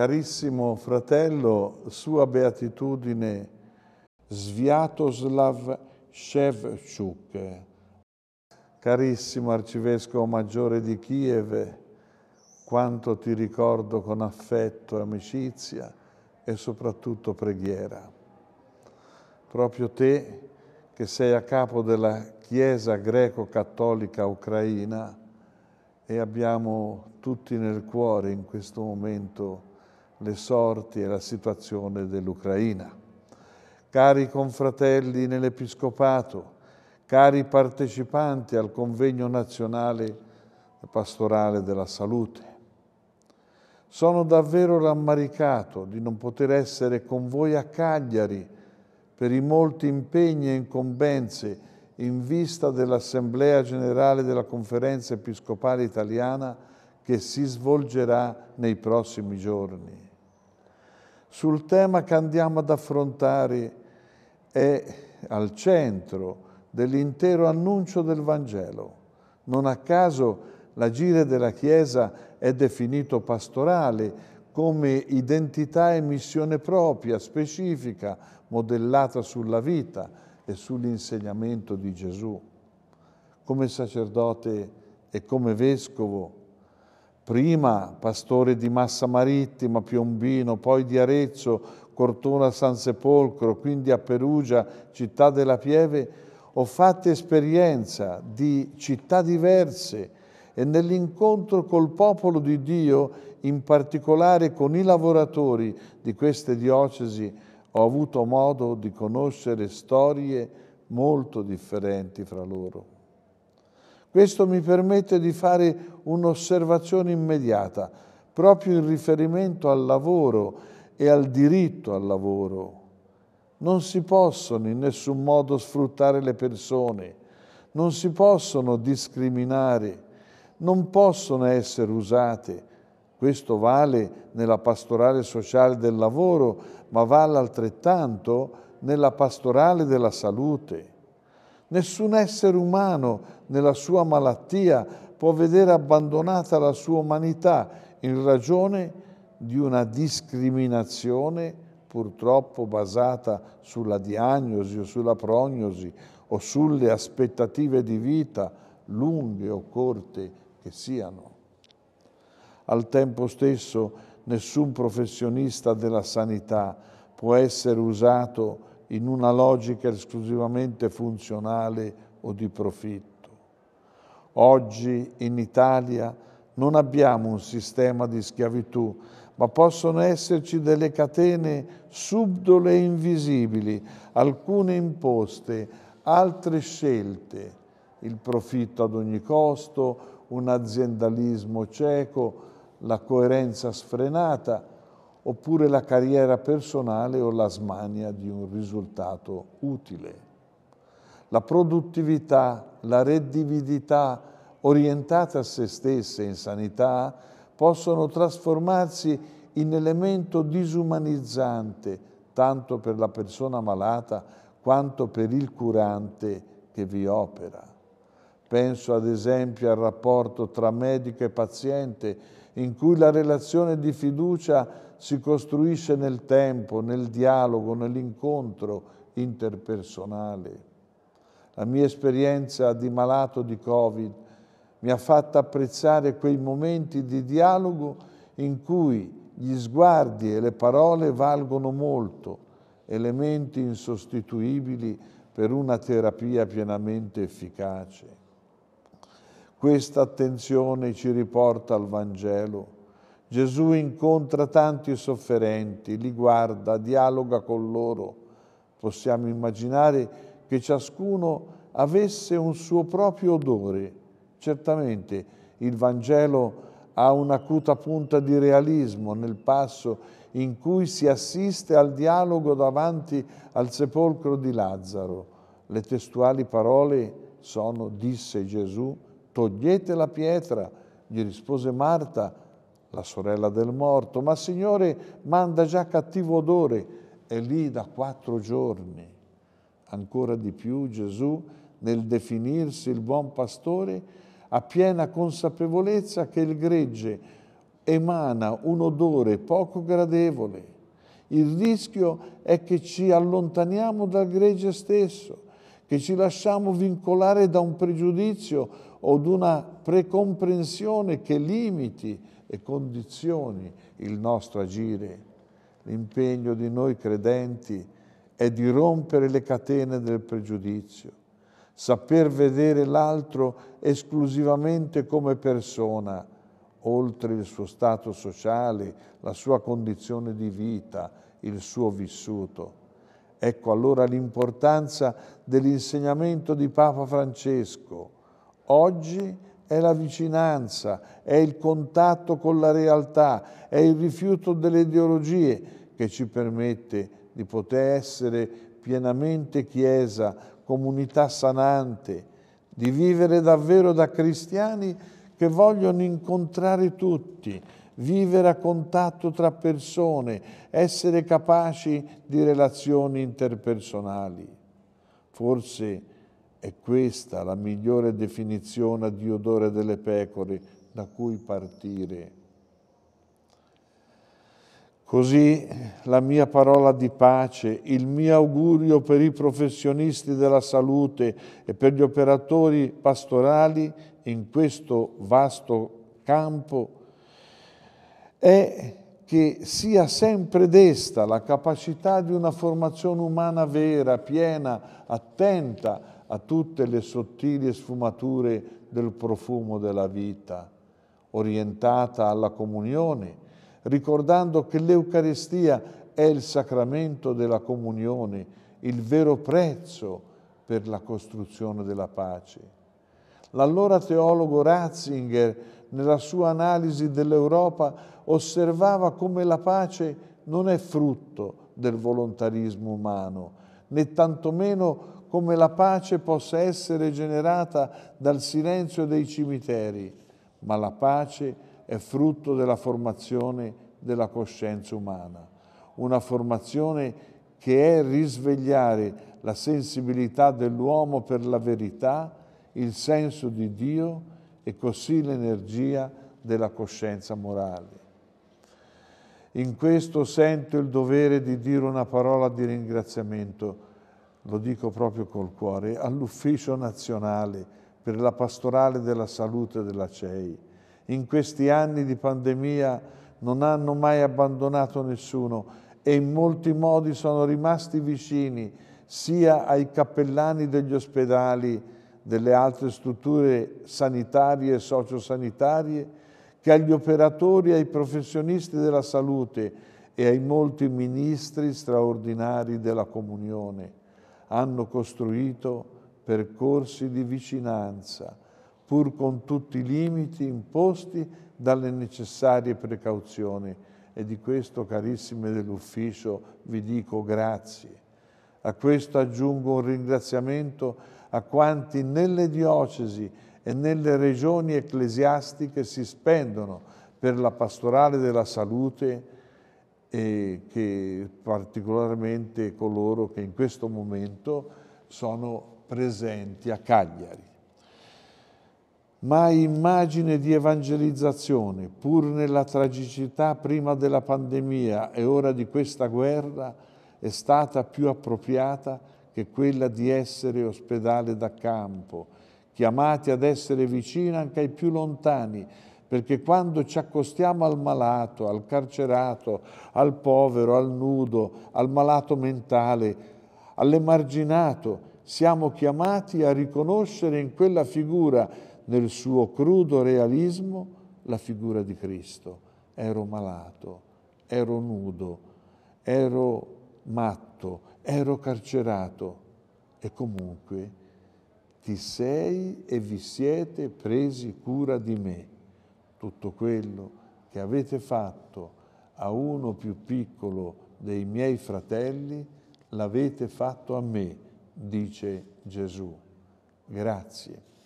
Carissimo fratello, Sua Beatitudine Sviatoslav Shevchuk, carissimo Arcivescovo Maggiore di Kiev, quanto ti ricordo con affetto amicizia e soprattutto preghiera. Proprio te, che sei a capo della Chiesa greco-cattolica ucraina, e abbiamo tutti nel cuore in questo momento le sorti e la situazione dell'Ucraina. Cari confratelli nell'Episcopato, cari partecipanti al convegno nazionale pastorale della salute, sono davvero rammaricato di non poter essere con voi a Cagliari per i molti impegni e incombenze in vista dell'Assemblea Generale della Conferenza Episcopale Italiana che si svolgerà nei prossimi giorni sul tema che andiamo ad affrontare è al centro dell'intero annuncio del Vangelo. Non a caso l'agire della Chiesa è definito pastorale come identità e missione propria, specifica, modellata sulla vita e sull'insegnamento di Gesù. Come sacerdote e come vescovo prima pastore di Massa Marittima, Piombino, poi di Arezzo, Cortona San Sepolcro, quindi a Perugia, città della Pieve, ho fatto esperienza di città diverse e nell'incontro col popolo di Dio, in particolare con i lavoratori di queste diocesi, ho avuto modo di conoscere storie molto differenti fra loro. Questo mi permette di fare un'osservazione immediata, proprio in riferimento al lavoro e al diritto al lavoro. Non si possono in nessun modo sfruttare le persone, non si possono discriminare, non possono essere usate. Questo vale nella pastorale sociale del lavoro, ma vale altrettanto nella pastorale della salute. Nessun essere umano nella sua malattia può vedere abbandonata la sua umanità in ragione di una discriminazione purtroppo basata sulla diagnosi o sulla prognosi o sulle aspettative di vita lunghe o corte che siano. Al tempo stesso nessun professionista della sanità può essere usato in una logica esclusivamente funzionale o di profitto. Oggi in Italia non abbiamo un sistema di schiavitù, ma possono esserci delle catene subdole e invisibili, alcune imposte, altre scelte, il profitto ad ogni costo, un aziendalismo cieco, la coerenza sfrenata, oppure la carriera personale o la smania di un risultato utile. La produttività, la redditività orientata a se stesse in sanità possono trasformarsi in elemento disumanizzante tanto per la persona malata quanto per il curante che vi opera. Penso ad esempio al rapporto tra medico e paziente in cui la relazione di fiducia si costruisce nel tempo, nel dialogo, nell'incontro interpersonale. La mia esperienza di malato di Covid mi ha fatto apprezzare quei momenti di dialogo in cui gli sguardi e le parole valgono molto, elementi insostituibili per una terapia pienamente efficace. Questa attenzione ci riporta al Vangelo. Gesù incontra tanti sofferenti, li guarda, dialoga con loro. Possiamo immaginare che ciascuno avesse un suo proprio odore. Certamente il Vangelo ha un'acuta punta di realismo nel passo in cui si assiste al dialogo davanti al sepolcro di Lazzaro. Le testuali parole sono, disse Gesù, Togliete la pietra, gli rispose Marta, la sorella del morto, ma Signore manda già cattivo odore, è lì da quattro giorni. Ancora di più Gesù, nel definirsi il buon pastore, ha piena consapevolezza che il gregge emana un odore poco gradevole. Il rischio è che ci allontaniamo dal gregge stesso, che ci lasciamo vincolare da un pregiudizio o ad una precomprensione che limiti e condizioni il nostro agire. L'impegno di noi credenti è di rompere le catene del pregiudizio, saper vedere l'altro esclusivamente come persona, oltre il suo stato sociale, la sua condizione di vita, il suo vissuto. Ecco allora l'importanza dell'insegnamento di Papa Francesco, Oggi è la vicinanza, è il contatto con la realtà, è il rifiuto delle ideologie che ci permette di poter essere pienamente Chiesa, comunità sanante, di vivere davvero da cristiani che vogliono incontrare tutti, vivere a contatto tra persone, essere capaci di relazioni interpersonali. Forse è questa la migliore definizione di odore delle pecore da cui partire. Così la mia parola di pace, il mio augurio per i professionisti della salute e per gli operatori pastorali in questo vasto campo è che sia sempre desta la capacità di una formazione umana vera, piena, attenta a tutte le sottili sfumature del profumo della vita, orientata alla comunione, ricordando che l'Eucaristia è il sacramento della comunione, il vero prezzo per la costruzione della pace. L'allora teologo Ratzinger, nella sua analisi dell'Europa, osservava come la pace non è frutto del volontarismo umano, né tantomeno come la pace possa essere generata dal silenzio dei cimiteri, ma la pace è frutto della formazione della coscienza umana, una formazione che è risvegliare la sensibilità dell'uomo per la verità, il senso di Dio e così l'energia della coscienza morale. In questo sento il dovere di dire una parola di ringraziamento lo dico proprio col cuore, all'Ufficio Nazionale per la Pastorale della Salute della CEI. In questi anni di pandemia non hanno mai abbandonato nessuno e in molti modi sono rimasti vicini sia ai cappellani degli ospedali, delle altre strutture sanitarie e sociosanitarie, che agli operatori ai professionisti della salute e ai molti ministri straordinari della comunione hanno costruito percorsi di vicinanza, pur con tutti i limiti imposti dalle necessarie precauzioni. E di questo, carissime dell'ufficio, vi dico grazie. A questo aggiungo un ringraziamento a quanti nelle diocesi e nelle regioni ecclesiastiche si spendono per la pastorale della salute e che particolarmente coloro che in questo momento sono presenti a Cagliari. Ma immagine di evangelizzazione, pur nella tragicità prima della pandemia e ora di questa guerra, è stata più appropriata che quella di essere ospedale da campo, chiamati ad essere vicini anche ai più lontani, perché quando ci accostiamo al malato, al carcerato, al povero, al nudo, al malato mentale, all'emarginato, siamo chiamati a riconoscere in quella figura, nel suo crudo realismo, la figura di Cristo. Ero malato, ero nudo, ero matto, ero carcerato e comunque ti sei e vi siete presi cura di me tutto quello che avete fatto a uno più piccolo dei miei fratelli, l'avete fatto a me, dice Gesù. Grazie.